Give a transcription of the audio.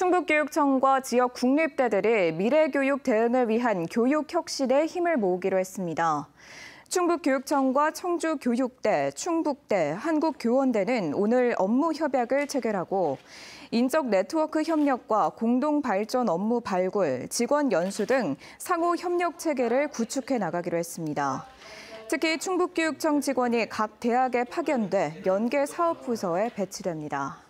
충북교육청과 지역 국립대들이 미래교육 대응을 위한 교육혁신에 힘을 모으기로 했습니다. 충북교육청과 청주교육대, 충북대, 한국교원대는 오늘 업무 협약을 체결하고 인적 네트워크 협력과 공동 발전 업무 발굴, 직원 연수 등 상호 협력 체계를 구축해 나가기로 했습니다. 특히 충북교육청 직원이 각 대학에 파견돼 연계 사업 부서에 배치됩니다.